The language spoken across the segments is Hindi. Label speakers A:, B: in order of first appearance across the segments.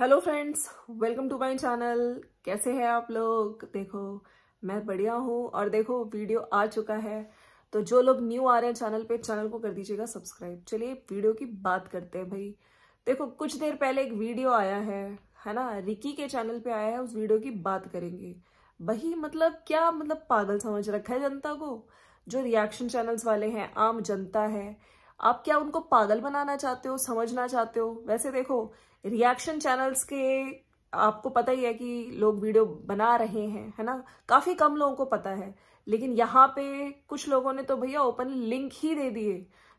A: hello friends welcome to my channel कैसे हैं आप लोग देखो मैं बढ़िया हूँ और देखो वीडियो आ चुका है तो जो लोग न्यू आ रहे हैं चैनल पे चैनल को कर दीजिएगा सब्सक्राइब चलिए वीडियो की बात करते हैं भाई देखो कुछ देर पहले एक वीडियो आया है है ना रिकी के चैनल पे आया है उस वीडियो की बात करेंगे वही मतलब क्या मतलब पागल समझ रखा है जनता को जो रिएक्शन चैनल्स वाले हैं आम जनता है आप क्या उनको पागल बनाना चाहते हो समझना चाहते हो वैसे देखो रिएक्शन चैनल्स के आपको पता ही है कि लोग वीडियो बना रहे हैं है ना काफी कम लोगों को पता है लेकिन यहाँ पे कुछ लोगों ने तो भैया ओपन लिंक ही दे दिए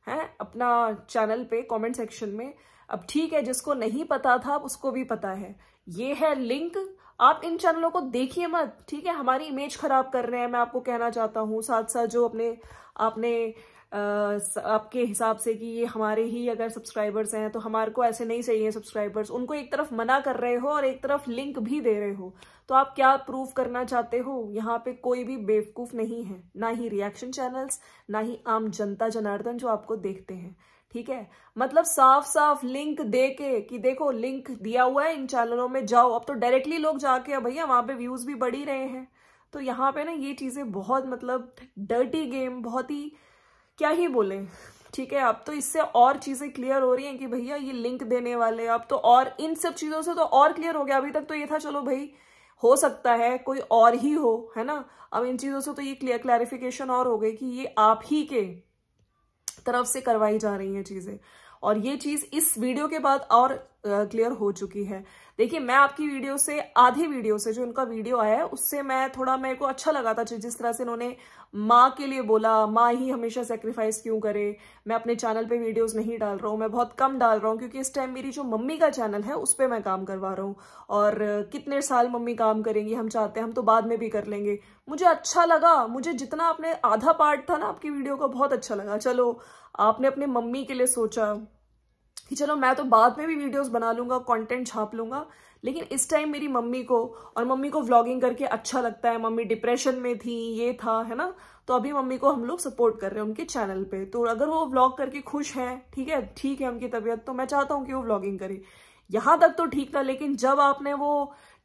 A: हैं अपना चैनल पे कमेंट सेक्शन में अब ठीक है जिसको नहीं पता था उसको भी पता है ये है लिंक आप इन चैनलों को देखिए मत ठीक है हमारी इमेज खराब कर रहे हैं मैं आपको कहना चाहता हूँ साथ साथ जो अपने आपने आपके हिसाब से कि ये हमारे ही अगर सब्सक्राइबर्स हैं तो हमारे को ऐसे नहीं चाहिए सब्सक्राइबर्स उनको एक तरफ मना कर रहे हो और एक तरफ लिंक भी दे रहे हो तो आप क्या प्रूव करना चाहते हो यहाँ पे कोई भी बेवकूफ नहीं है ना ही रिएक्शन चैनल्स ना ही आम जनता जनार्दन जो आपको देखते हैं ठीक है मतलब साफ साफ लिंक दे के कि देखो लिंक दिया हुआ है इन चैनलों में जाओ अब तो डायरेक्टली लोग जाके भैया वहां पे व्यूज भी बढ़ ही रहे हैं तो यहाँ पे ना ये चीजें बहुत मतलब डर्टी गेम बहुत ही क्या ही बोले ठीक है अब तो इससे और चीजें क्लियर हो रही हैं कि भैया ये लिंक देने वाले अब तो और इन सब चीजों से तो और क्लियर हो गया अभी तक तो ये था चलो भाई हो सकता है कोई और ही हो है ना अब इन चीजों से तो ये क्लियर क्लैरिफिकेशन और हो गई कि ये आप ही के तरफ से करवाई जा रही हैं चीज़ें और ये चीज़ इस वीडियो के बाद और क्लियर हो चुकी है देखिए मैं आपकी वीडियो से आधी वीडियो से जो उनका वीडियो आया है उससे मैं थोड़ा मेरे को अच्छा लगा था जिस तरह से इन्होंने माँ के लिए बोला माँ ही हमेशा सेक्रीफाइस क्यों करे मैं अपने चैनल पे वीडियोस नहीं डाल रहा हूँ मैं बहुत कम डाल रहा हूँ क्योंकि इस टाइम मेरी जो मम्मी का चैनल है उस पर मैं काम करवा रहा हूँ और कितने साल मम्मी काम करेंगी हम चाहते हैं हम तो बाद में भी कर लेंगे मुझे अच्छा लगा मुझे जितना आपने आधा पार्ट था ना आपकी वीडियो का बहुत अच्छा लगा चलो आपने अपने मम्मी के लिए सोचा कि चलो मैं तो बाद में भी वीडियोस बना लूँगा कंटेंट छाप लूँगा लेकिन इस टाइम मेरी मम्मी को और मम्मी को व्लॉगिंग करके अच्छा लगता है मम्मी डिप्रेशन में थी ये था है ना तो अभी मम्मी को हम लोग सपोर्ट कर रहे हैं उनके चैनल पे तो अगर वो व्लॉग करके खुश हैं ठीक है ठीक है उनकी तबीयत तो मैं चाहता हूँ कि वो व्लॉगिंग करे यहाँ तक तो ठीक था लेकिन जब आपने वो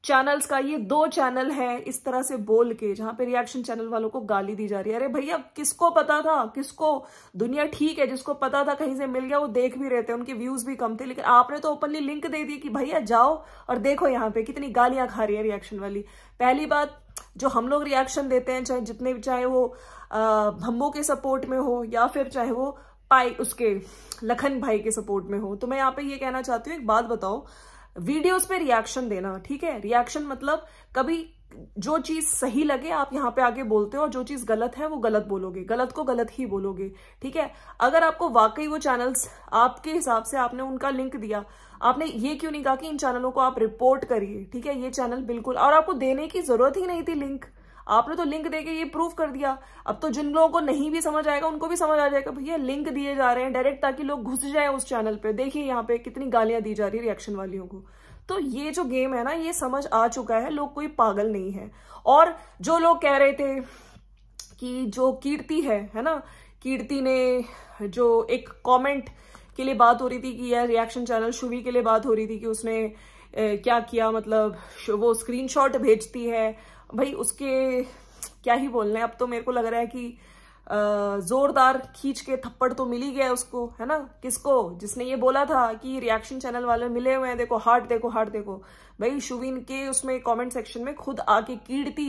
A: चैनल्स का ये दो चैनल है इस तरह से बोल के जहां पे रिएक्शन चैनल वालों को गाली दी जा रही है अरे भैया किसको पता था किसको दुनिया ठीक है जिसको पता था कहीं से मिल गया वो देख भी रहे थे उनके व्यूज भी कम थे लेकिन आपने तो ओपनली लिंक दे दी कि भैया जाओ और देखो यहाँ पे कितनी गालियां खा रही है रिएक्शन वाली पहली बात जो हम लोग रिएक्शन देते हैं चाहे जितने भी चाहे वो भम्बो के सपोर्ट में हो या फिर चाहे वो पाई उसके लखन भाई के सपोर्ट में हो तो मैं यहाँ पे ये कहना चाहती हूँ एक बात बताओ वीडियोस पे रिएक्शन देना ठीक है रिएक्शन मतलब कभी जो चीज सही लगे आप यहाँ पे आगे बोलते हो और जो चीज गलत है वो गलत बोलोगे गलत को गलत ही बोलोगे ठीक है अगर आपको वाकई वो चैनल्स आपके हिसाब से आपने उनका लिंक दिया आपने ये क्यों नहीं कहा कि इन चैनलों को आप रिपोर्ट करिए ठीक है ये चैनल बिल्कुल और आपको देने की जरूरत ही नहीं थी लिंक आपने तो लिंक देके ये प्रूफ कर दिया अब तो जिन लोगों को नहीं भी समझ आएगा उनको भी समझ आ जाएगा भैया लिंक दिए जा रहे हैं डायरेक्ट ताकि लोग घुस जाए उस चैनल पे देखिए यहाँ पे कितनी गालियां दी जा रही है रिएक्शन वालियों को तो ये जो गेम है ना ये समझ आ चुका है लोग कोई पागल नहीं है और जो लोग कह रहे थे कि जो कीर्ति है है ना कीर्ति ने जो एक कमेंट के लिए बात हो रही थी कि यह रिएक्शन चैनल शुभी के लिए बात हो रही थी कि उसने ए, क्या किया मतलब वो स्क्रीनशॉट भेजती है भाई उसके क्या ही बोलने अब तो मेरे को लग रहा है कि जोरदार खींच के थप्पड़ तो मिल ही गया उसको है ना किसको जिसने ये बोला था कि रिएक्शन चैनल वाले मिले हुए हैं देखो हार्ट देखो हार्ट देखो भाई शुविन के उसमें कमेंट सेक्शन में खुद आके कीड़ती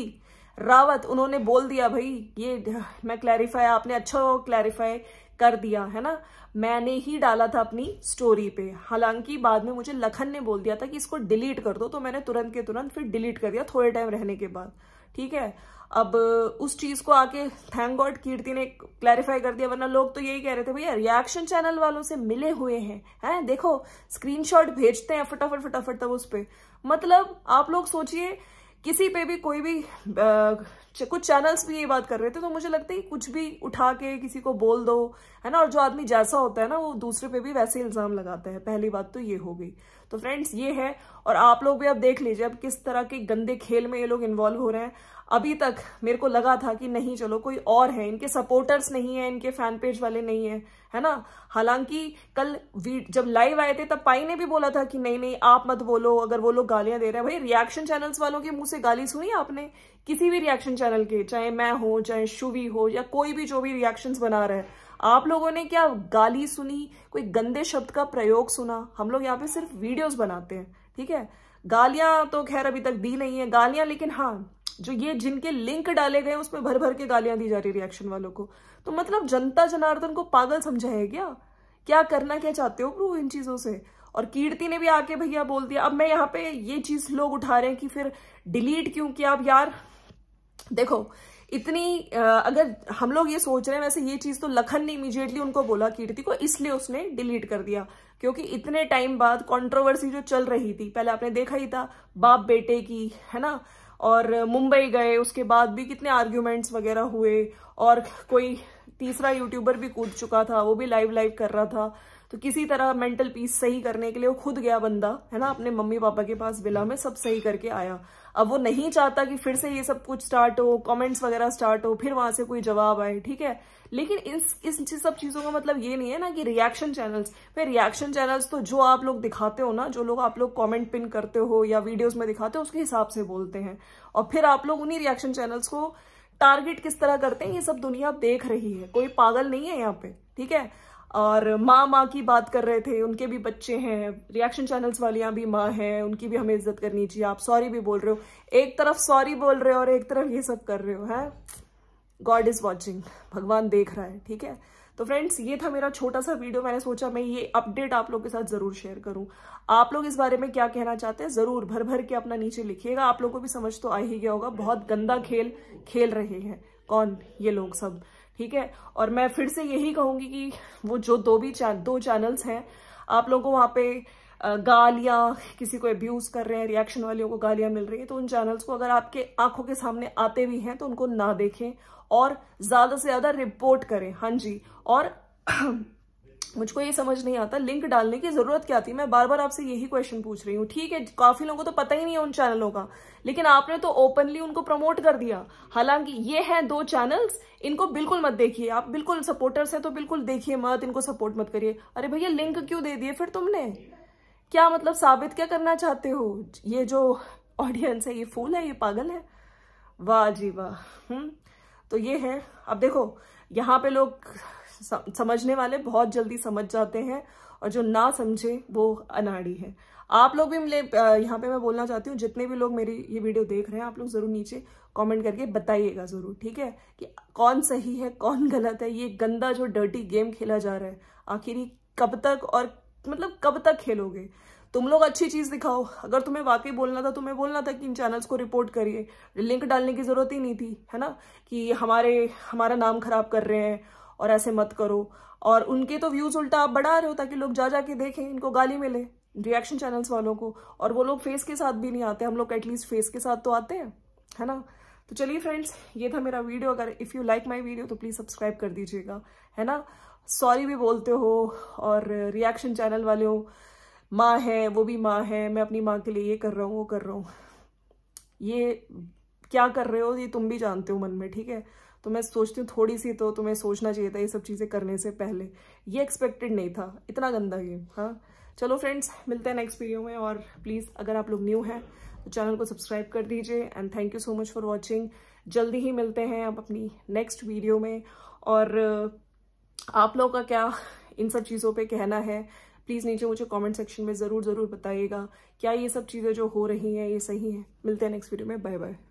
A: रावत उन्होंने बोल दिया भाई ये मैं क्लैरिफाई आपने अच्छा क्लैरिफाई कर दिया है ना मैंने ही डाला था अपनी स्टोरी पे हालांकि बाद में मुझे लखन ने बोल दिया था कि इसको डिलीट कर दो तो मैंने तुरंत के तुरंत फिर डिलीट कर दिया थोड़े टाइम रहने के बाद ठीक है अब उस चीज को आके थैंक गॉड कीर्ति ने क्लैरिफाई कर दिया वरना लोग तो यही कह रहे थे भैया रिएक्शन चैनल वालों से मिले हुए हैं हैं देखो स्क्रीनशॉट भेजते हैं फटाफट फटाफट तब उस पर मतलब आप लोग सोचिए किसी पे भी कोई भी आ, कुछ चैनल्स भी ये बात कर रहे थे तो मुझे लगता है कुछ भी उठा के किसी को बोल दो है ना और जो आदमी जैसा होता है ना वो दूसरे पे भी वैसे इल्ज़ाम लगाता है पहली बात तो ये हो गई तो फ्रेंड्स ये है और आप लोग भी अब देख लीजिए अब किस तरह के गंदे खेल में ये लोग इन्वॉल्व हो रहे हैं अभी तक मेरे को लगा था कि नहीं चलो कोई और है इनके सपोर्टर्स नहीं है इनके फैन पेज वाले नहीं है है ना हालांकि कल जब लाइव आए थे तब पाई ने भी बोला था कि नहीं नहीं आप मत बोलो अगर वो लोग गालियां दे रहे हैं भाई रिएक्शन चैनल्स वालों के मुंह से गाली सुनी आपने किसी भी रिएक्शन चैनल के चाहे मैं हो चाहे शुवी हो या कोई भी जो भी रिएक्शन बना रहे हैं आप लोगों ने क्या गाली सुनी कोई गंदे शब्द का प्रयोग सुना हम लोग यहाँ पे सिर्फ वीडियोस बनाते हैं ठीक है गालियां तो खैर अभी तक दी नहीं है गालियां लेकिन हाँ जो ये जिनके लिंक डाले गए उसमें भर भर के गालियां दी जा रही रिएक्शन वालों को तो मतलब जनता जनार्दन को पागल समझा है क्या क्या करना क्या चाहते हो प्रभु इन चीजों से और कीर्ति ने भी आके भैया बोल दिया अब मैं यहाँ पे ये चीज लोग उठा रहे हैं कि फिर डिलीट क्यों किया अब यार देखो इतनी अगर हम लोग ये सोच रहे हैं वैसे ये चीज तो लखन ने इमीजिएटली उनको बोला कीर्ति को इसलिए उसने डिलीट कर दिया क्योंकि इतने टाइम बाद कंट्रोवर्सी जो चल रही थी पहले आपने देखा ही था बाप बेटे की है ना और मुंबई गए उसके बाद भी कितने आर्ग्यूमेंट्स वगैरह हुए और कोई तीसरा यूट्यूबर भी कूद चुका था वो भी लाइव लाइव कर रहा था तो किसी तरह मेंटल पीस सही करने के लिए वो खुद गया बंदा है ना अपने मम्मी पापा के पास विला में सब सही करके आया अब वो नहीं चाहता कि फिर से ये सब कुछ स्टार्ट हो कमेंट्स वगैरह स्टार्ट हो फिर वहां से कोई जवाब आए ठीक है लेकिन इस इस सब चीजों का मतलब ये नहीं है ना कि रिएक्शन चैनल्स फिर रिएक्शन चैनल्स तो जो आप लोग दिखाते हो ना जो लोग आप लोग कमेंट पिन करते हो या वीडियोस में दिखाते हो उसके हिसाब से बोलते हैं और फिर आप लोग उन्हीं रिएक्शन चैनल्स को टारगेट किस तरह करते हैं ये सब दुनिया देख रही है कोई पागल नहीं है यहाँ पे ठीक है और माँ माँ की बात कर रहे थे उनके भी बच्चे हैं रिएक्शन चैनल्स वालियाँ भी माँ हैं उनकी भी हमें इज्जत करनी चाहिए आप सॉरी भी बोल रहे हो एक तरफ सॉरी बोल रहे हो और एक तरफ ये सब कर रहे हो है गॉड इज़ वॉचिंग भगवान देख रहा है ठीक है तो फ्रेंड्स ये था मेरा छोटा सा वीडियो मैंने सोचा मैं ये अपडेट आप लोग के साथ जरूर शेयर करूं आप लोग इस बारे में क्या कहना चाहते हैं जरूर भर भर के अपना नीचे लिखिएगा आप लोग को भी समझ तो आ ही गया होगा बहुत गंदा खेल खेल रहे हैं कौन ये लोग सब ठीक है और मैं फिर से यही कहूंगी कि वो जो दो भी चैन, दो चैनल्स हैं आप लोगों को वहाँ पे गालियां किसी को अब्यूज़ कर रहे हैं रिएक्शन वालियों को गालियां मिल रही है तो उन चैनल्स को अगर आपके आंखों के सामने आते भी हैं तो उनको ना देखें और ज़्यादा से ज़्यादा रिपोर्ट करें हाँ जी और मुझको ये समझ नहीं आता लिंक डालने की जरूरत क्या थी मैं बार बार आपसे यही क्वेश्चन पूछ रही हूँ ठीक है काफी लोगों को तो पता ही नहीं है उन चैनलों का लेकिन आपने तो ओपनली उनको प्रमोट कर दिया हालांकि ये हैं दो चैनल्स इनको बिल्कुल मत देखिए आप बिल्कुल सपोर्टर्स हैं तो बिल्कुल देखिए मत इनको सपोर्ट मत करिए अरे भैया लिंक क्यों दे दिए फिर तुमने क्या मतलब साबित क्या करना चाहते हो ये जो ऑडियंस है ये फूल है ये पागल है वाह जी वाह हम्म, तो ये है अब देखो यहाँ पे लोग समझने वाले बहुत जल्दी समझ जाते हैं और जो ना समझे वो अनाड़ी है आप लोग भी मिले यहाँ पे मैं बोलना चाहती हूँ जितने भी लोग मेरी ये वीडियो देख रहे हैं आप लोग ज़रूर नीचे कमेंट करके बताइएगा ज़रूर ठीक है कि कौन सही है कौन गलत है ये गंदा जो डर्टी गेम खेला जा रहा है आखिर कब तक और मतलब कब तक खेलोगे तुम लोग अच्छी चीज़ दिखाओ अगर तुम्हें वाकई बोलना था तुम्हें तो बोलना था कि इन चैनल्स को रिपोर्ट करिए लिंक डालने की ज़रूरत ही नहीं थी है ना कि हमारे हमारा नाम खराब कर रहे हैं और ऐसे मत करो और उनके तो व्यूज उल्टा आप बढ़ा रहे हो ताकि लोग जा जाके देखें इनको गाली मिले रिएक्शन चैनल्स वालों को और वो लोग फेस के साथ भी नहीं आते हम लोग एटलीस्ट फेस के साथ तो आते हैं है ना तो चलिए फ्रेंड्स ये था मेरा वीडियो अगर if you like my video तो प्लीज़ सब्सक्राइब कर दीजिएगा है ना सॉरी भी बोलते हो और रिएक्शन चैनल वाले हो माँ है वो भी माँ है मैं अपनी माँ के लिए ये कर रहा हूँ वो कर रहा हूँ ये क्या कर रहे हो ये तुम भी जानते हो मन में ठीक है तो मैं सोचती हूँ थोड़ी सी तो तुम्हें सोचना चाहिए था ये सब चीज़ें करने से पहले ये एक्सपेक्टेड नहीं था इतना गंदा गेम हाँ चलो फ्रेंड्स मिलते हैं नेक्स्ट वीडियो में और प्लीज़ अगर आप लोग न्यू हैं तो चैनल को सब्सक्राइब कर दीजिए and thank you so much for watching जल्दी ही मिलते हैं अब अपनी नेक्स्ट वीडियो में और आप लोगों का क्या इन सब चीज़ों पर कहना है प्लीज़ नीचे मुझे कॉमेंट सेक्शन में ज़रूर ज़रूर बताइएगा क्या ये सब चीज़ें जो हो रही हैं ये सही हैं मिलते हैं नेक्स्ट वीडियो में बाय बाय